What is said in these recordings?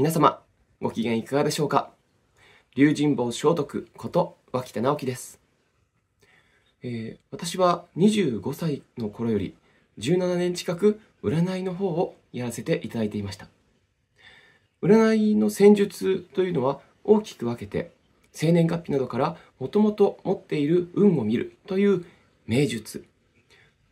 皆様、ご機嫌いかがでしょうか龍神坊聖徳こと脇田直樹です、えー、私は25歳の頃より17年近く占いの方をやらせていただいていました。占いの戦術というのは大きく分けて、生年月日などからもともと持っている運を見るという名術、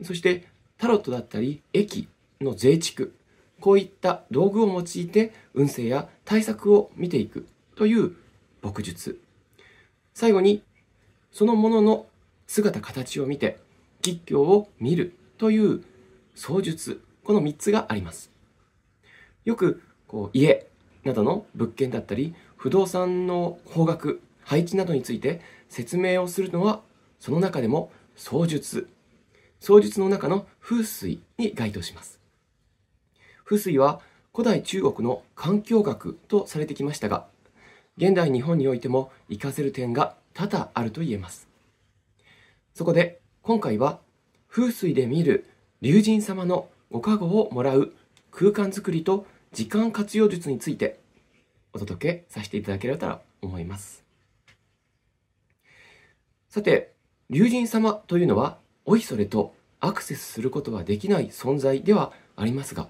そしてタロットだったり駅の税畜こういった道具を用いて運勢や対策を見ていくという牧術。最後に、そのものの姿形を見て、吉凶を見るという創術。この3つがあります。よく、こう、家などの物件だったり、不動産の方角、配置などについて説明をするのは、その中でも創術。創術の中の風水に該当します。風水は古代中国の環境学とされてきましたが、現代日本においても活かせる点が多々あると言えます。そこで今回は風水で見る龍神様のご加護をもらう空間づくりと時間活用術についてお届けさせていただければと思います。さて、龍神様というのは、おいそれとアクセスすることはできない存在ではありますが、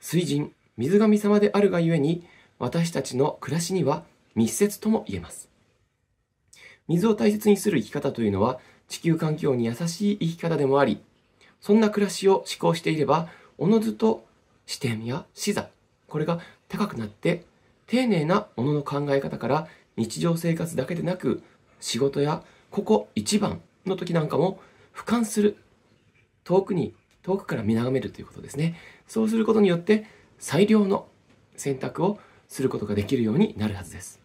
水神、水神様であるがゆえに、私たちの暮らしには密接とも言えます。水を大切にする生き方というのは、地球環境に優しい生き方でもあり、そんな暮らしを志向していれば、おのずと視点や視座、これが高くなって、丁寧なものの考え方から日常生活だけでなく、仕事やここ一番の時なんかも俯瞰する、遠くに、遠くから見眺めるということですね。そうすることによって最良の選択をすることができるようになるはずです。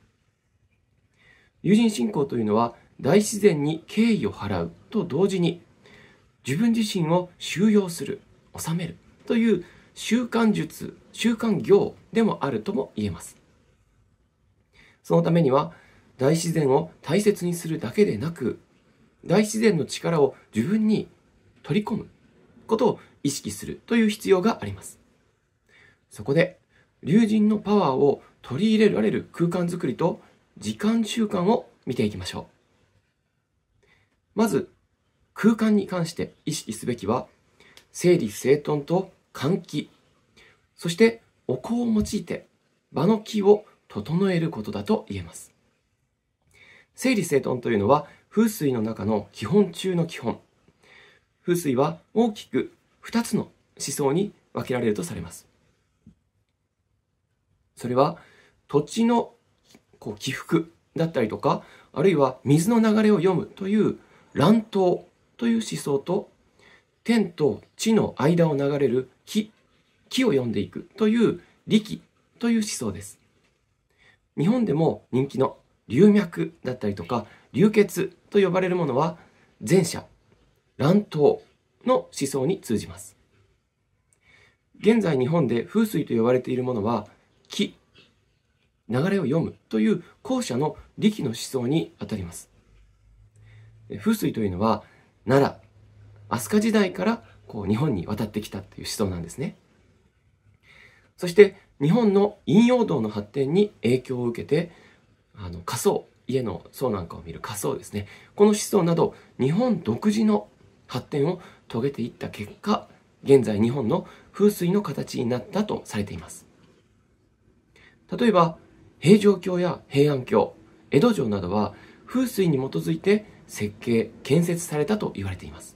友人信仰というのは大自然に敬意を払うと同時に自分自身を収容する、収めるという習慣術、習慣行でもあるとも言えます。そのためには大自然を大切にするだけでなく大自然の力を自分に取り込むことを意識するという必要があります。そこで、龍神のパワーを取り入れられる空間づくりと時間習慣を見ていきましょう。まず、空間に関して意識すべきは、整理整頓と換気、そしてお香を用いて場の気を整えることだと言えます。整理整頓というのは風水の中の基本中の基本。風水は大きく2つの思想に分けられるとされます。それは土地のこう起伏だったりとかあるいは水の流れを読むという乱闘という思想と天と地の間を流れる木木を読んでいくという力という思想です。日本でも人気の流脈だったりとか流血と呼ばれるものは前者乱闘の思想に通じます。現在日本で風水と呼ばれているものは気、流れを読むという後者の力の思想にあたります。風水というのは奈良、飛鳥時代からこう日本に渡ってきたという思想なんですね。そして日本の陰陽道の発展に影響を受けてあの仮想家の層なんかを見る仮想ですねこの思想など日本独自の発展を遂げていった結果現在日本の風水の形になったとされています例えば平城京や平安京江戸城などは風水に基づいて設計建設されたと言われています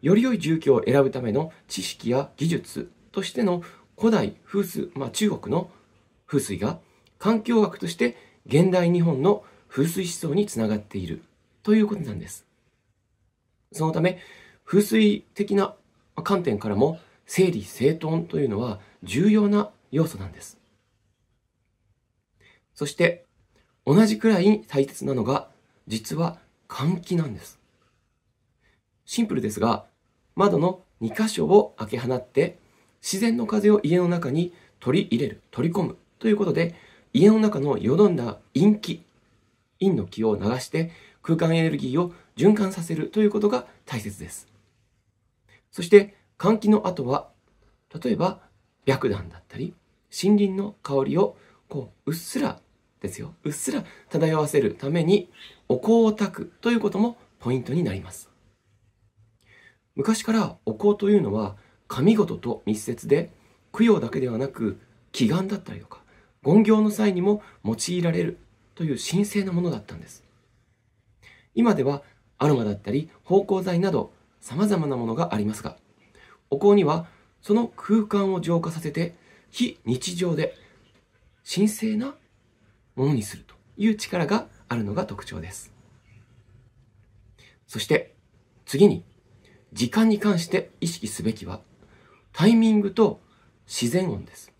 より良い住居を選ぶための知識や技術としての古代風水、まあ、中国の風水が環境学として現代日本の風水思想につながっているということなんですそのため風水的な観点からも整理整頓というのは重要な要素なんです。そして同じくらい大切なのが実は換気なんです。シンプルですが窓の2箇所を開け放って自然の風を家の中に取り入れる、取り込むということで家の中のよどんだ陰気、陰の気を流して空間エネルギーを循環させるということが大切です。そして換気の後は例えば白檀だったり森林の香りをこううっすらですようっすら漂わせるためにお香を焚くということもポイントになります昔からお香というのは神事と密接で供養だけではなく祈願だったりとか権行の際にも用いられるという神聖なものだったんです今ではアロマだったり芳香剤など様々なものがありますが、お香にはその空間を浄化させて、非日常で神聖なものにするという力があるのが特徴です。そして、次に、時間に関して意識すべきは、タイミングと自然音です。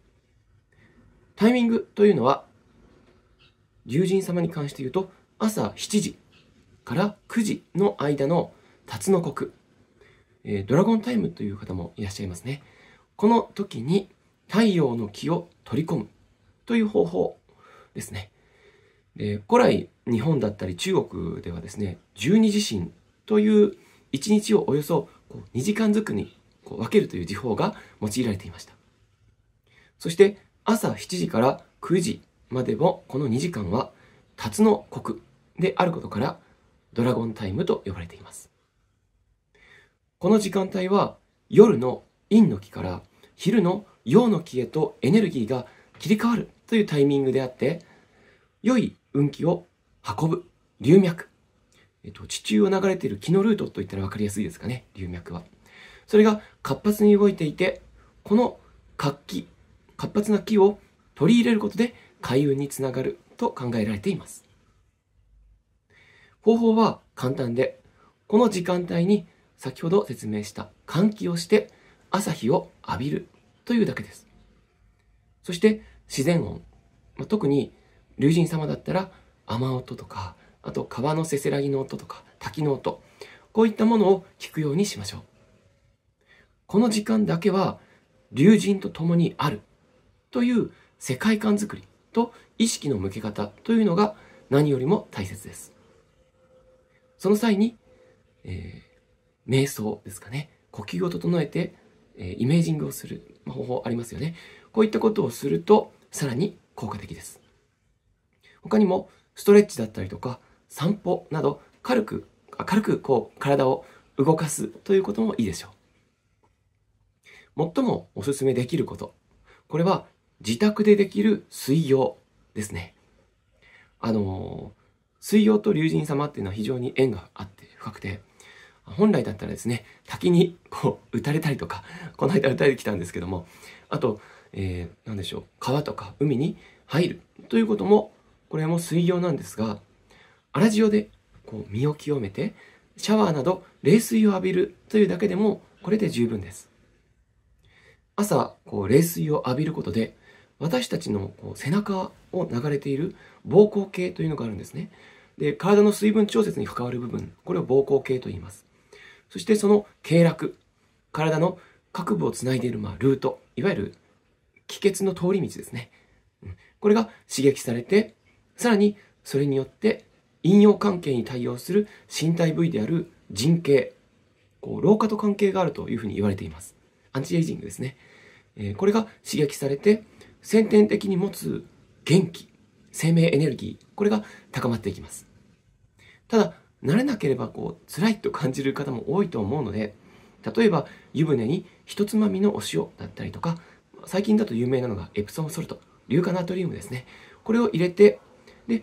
タイミングというのは、竜神様に関して言うと、朝7時から9時の間の辰の刻えドラゴンタイムという方もいらっしゃいますね。この時に太陽の気を取り込むという方法ですね。で古来日本だったり中国ではですね十二地震という一日をおよそこう2時間ずくにこう分けるという時報が用いられていましたそして朝7時から9時までもこの2時間は辰の刻であることからドラゴンタイムと呼ばれていますこの時間帯は夜の陰の木から昼の陽の木へとエネルギーが切り替わるというタイミングであって、良い運気を運ぶ流脈。えっと、地中を流れている気のルートといったら分かりやすいですかね、流脈は。それが活発に動いていて、この活気、活発な気を取り入れることで開運につながると考えられています。方法は簡単で、この時間帯に先ほど説明した換気をして朝日を浴びるというだけです。そして自然音。まあ、特に龍神様だったら雨音とか、あと川のせせらぎの音とか滝の音。こういったものを聞くようにしましょう。この時間だけは龍神と共にあるという世界観づくりと意識の向け方というのが何よりも大切です。その際に、えー瞑想ですかね。呼吸を整えて、えイメージングをする方法ありますよね。こういったことをすると、さらに効果的です。他にも、ストレッチだったりとか、散歩など、軽く、軽くこう、体を動かすということもいいでしょう。最もおすすめできること。これは、自宅でできる水溶ですね。あのー、水溶と龍神様っていうのは非常に縁があって深くて、本来だったらですね、滝にこう、打たれたりとか、この間打たれてきたんですけども、あと、えー、何でしょう、川とか海に入るということも、これも水行なんですが、荒塩でこう身を清めて、シャワーなど冷水を浴びるというだけでも、これで十分です。朝、こう冷水を浴びることで、私たちのこう背中を流れている膀胱系というのがあるんですね。で、体の水分調節に関わる部分、これを膀胱系と言います。そしてその経絡、体の各部をつないでいるまあルート、いわゆる気血の通り道ですね。これが刺激されて、さらにそれによって陰陽関係に対応する身体部位である人形、こう老化と関係があるというふうに言われています。アンチエイジングですね。えー、これが刺激されて、先天的に持つ元気、生命エネルギー、これが高まっていきます。ただ、慣れなければこう辛いと感じる方も多いと思うので例えば湯船にひとつまみのお塩だったりとか最近だと有名なのがエプソンソルト硫化ナトリウムですねこれを入れてで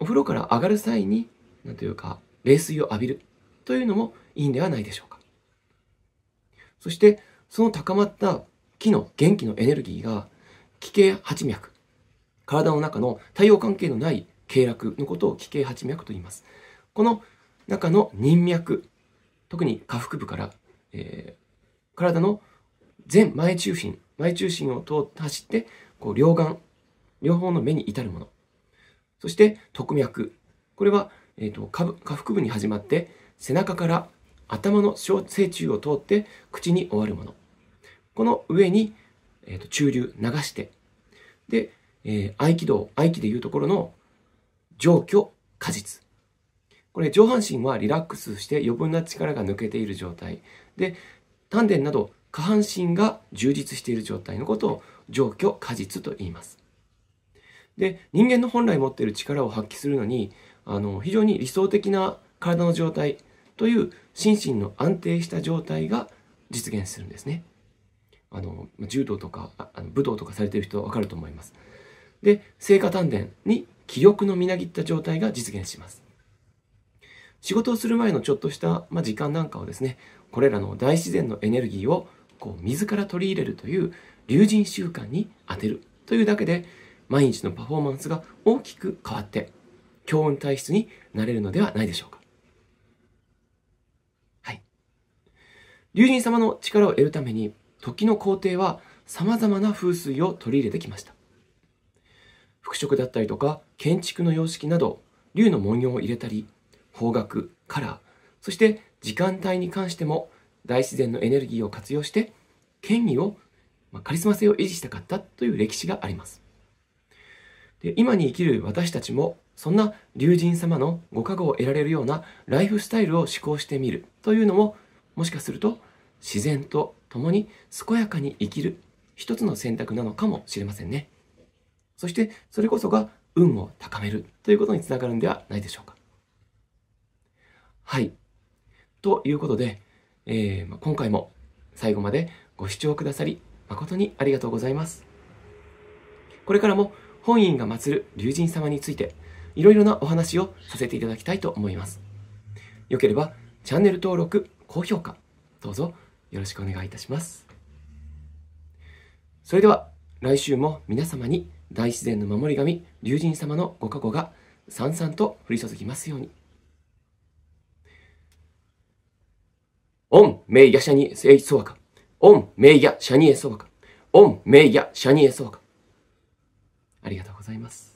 お風呂から上がる際に何というか冷水を浴びるというのもいいんではないでしょうかそしてその高まった木の元気のエネルギーが気系八脈体の中の太陽関係のない経絡のことを気系八脈と言いますこの中の人脈、特に下腹部から、えー、体の前前中心、前中心を通って走って、こう両眼、両方の目に至るもの。そして特脈。これは、えーと、下腹部に始まって背中から頭の小正中を通って口に終わるもの。この上に、えーと、と中流流して、で、えー、合気道、合気でいうところの上虚果実。これ上半身はリラックスして余分な力が抜けている状態で丹田など下半身が充実している状態のことを上虚果実と言います。で人間の本来持っている力を発揮するのにあの非常に理想的な体の状態という心身の安定した状態が実現するんですね。あの柔道とかあの武道とかされてる人は分かると思います。で聖火丹田に気力のみなぎった状態が実現します。仕事をする前のちょっとした、まあ、時間なんかをですねこれらの大自然のエネルギーをこう自ら取り入れるという龍神習慣に当てるというだけで毎日のパフォーマンスが大きく変わって強運体質になれるのではないでしょうか。はい。龍神様の力を得るために時の皇帝はさまざまな風水を取り入れてきました。服飾だったりとか建築の様式など龍の文様を入れたり方角、カラー、そして時間帯に関しても大自然のエネルギーを活用して権威を、まあ、カリスマ性を維持したかったという歴史がありますで今に生きる私たちもそんな龍神様のご加護を得られるようなライフスタイルを思考してみるというのももしかすると自然と共に健やかに生きる一つの選択なのかもしれませんねそしてそれこそが運を高めるということにつながるんではないでしょうかはい。ということで、えー、今回も最後までご視聴くださり、誠にありがとうございます。これからも本院が祀る龍神様について、いろいろなお話をさせていただきたいと思います。よければ、チャンネル登録、高評価、どうぞよろしくお願いいたします。それでは、来週も皆様に大自然の守り神、龍神様のご加護がさんさんと降り注ぎますように。オン、メイヤ、シャニエ、セイソワカ。オン、メイヤ、シャニエ、ソワカ。オン、メイヤ、シャニエ、ソワカ。ありがとうございます。